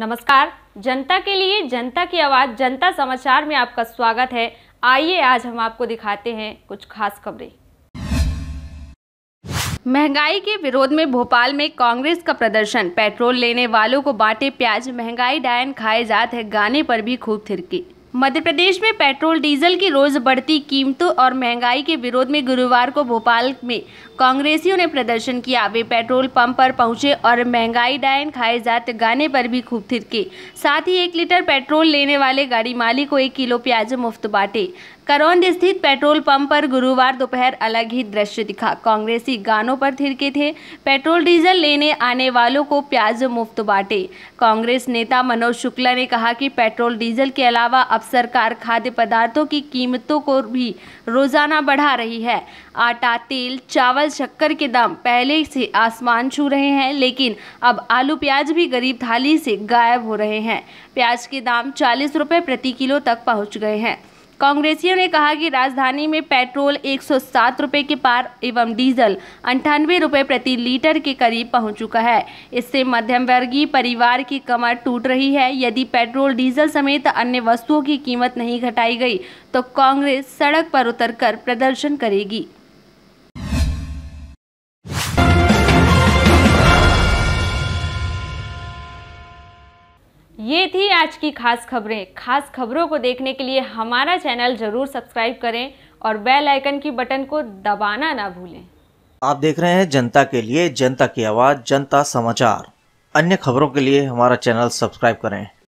नमस्कार जनता के लिए जनता की आवाज जनता समाचार में आपका स्वागत है आइए आज हम आपको दिखाते हैं कुछ खास खबरें महंगाई के विरोध में भोपाल में कांग्रेस का प्रदर्शन पेट्रोल लेने वालों को बांटे प्याज महंगाई डायन खाए जाते हैं गाने पर भी खूब थिरकी मध्य प्रदेश में पेट्रोल डीजल की रोज़ बढ़ती कीमतों और महंगाई के विरोध में गुरुवार को भोपाल में कांग्रेसियों ने प्रदर्शन किया वे पेट्रोल पंप पर पहुंचे और महंगाई डायन खाए जाते गाने पर भी खूब थिरके साथ ही एक लीटर पेट्रोल लेने वाले गाड़ी मालिक को एक किलो प्याज मुफ्त बांटे करौंद स्थित पेट्रोल पंप पर गुरुवार दोपहर अलग ही दृश्य दिखा कांग्रेसी गानों पर थिरके थे पेट्रोल डीजल लेने आने वालों को प्याज मुफ्त बांटे कांग्रेस नेता मनोज शुक्ला ने कहा कि पेट्रोल डीजल के अलावा अब सरकार खाद्य पदार्थों की कीमतों को भी रोजाना बढ़ा रही है आटा तेल चावल शक्कर के दाम पहले से आसमान छू रहे हैं लेकिन अब आलू प्याज भी गरीब थाली से गायब हो रहे हैं प्याज के दाम चालीस रुपये प्रति किलो तक पहुँच गए हैं कांग्रेसियों ने कहा कि राजधानी में पेट्रोल एक रुपए के पार एवं डीजल अंठानवे रुपए प्रति लीटर के करीब पहुंच चुका है इससे मध्यम वर्गीय परिवार की कमर टूट रही है यदि पेट्रोल डीजल समेत अन्य वस्तुओं की कीमत नहीं घटाई गई तो कांग्रेस सड़क पर उतरकर प्रदर्शन करेगी ये थी आज की खास खबरें खास खबरों को देखने के लिए हमारा चैनल ज़रूर सब्सक्राइब करें और बेल आइकन की बटन को दबाना ना भूलें आप देख रहे हैं जनता के लिए जनता की आवाज़ जनता समाचार अन्य खबरों के लिए हमारा चैनल सब्सक्राइब करें